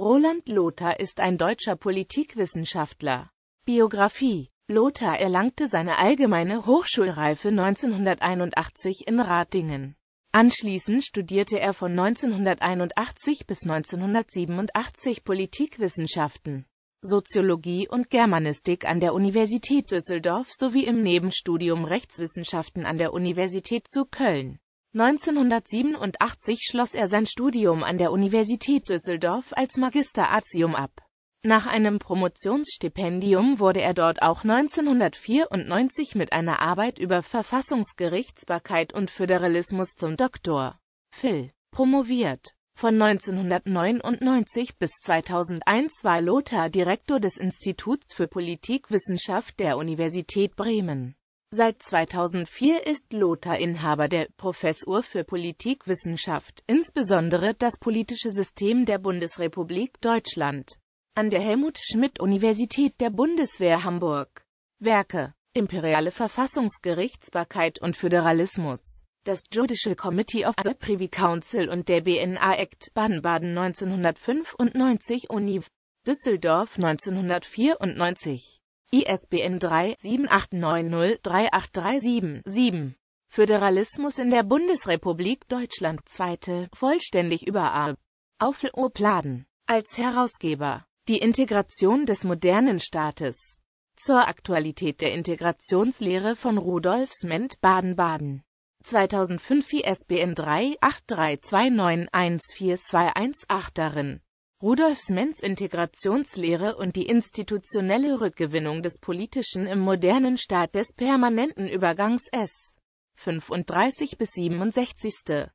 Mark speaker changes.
Speaker 1: Roland Lothar ist ein deutscher Politikwissenschaftler. Biografie Lothar erlangte seine allgemeine Hochschulreife 1981 in Ratingen. Anschließend studierte er von 1981 bis 1987 Politikwissenschaften, Soziologie und Germanistik an der Universität Düsseldorf sowie im Nebenstudium Rechtswissenschaften an der Universität zu Köln. 1987 schloss er sein Studium an der Universität Düsseldorf als Magister Artium ab. Nach einem Promotionsstipendium wurde er dort auch 1994 mit einer Arbeit über Verfassungsgerichtsbarkeit und Föderalismus zum Doktor Phil promoviert. Von 1999 bis 2001 war Lothar Direktor des Instituts für Politikwissenschaft der Universität Bremen. Seit 2004 ist Lothar Inhaber der Professur für Politikwissenschaft, insbesondere das politische System der Bundesrepublik Deutschland, an der Helmut-Schmidt-Universität der Bundeswehr Hamburg. Werke Imperiale Verfassungsgerichtsbarkeit und Föderalismus das Judicial Committee of the Privy Council und der BNA Act Baden-Baden 1995 Univ Düsseldorf 1994 ISBN 3 7890 3837 7 Föderalismus in der Bundesrepublik Deutschland 2. Vollständig überarb. A. Auf O. Als Herausgeber. Die Integration des modernen Staates. Zur Aktualität der Integrationslehre von Rudolf Sment Baden-Baden. 2005 ISBN 3 8329 darin. Rudolf Smends Integrationslehre und die institutionelle Rückgewinnung des Politischen im modernen Staat des permanenten Übergangs S. 35 bis 67.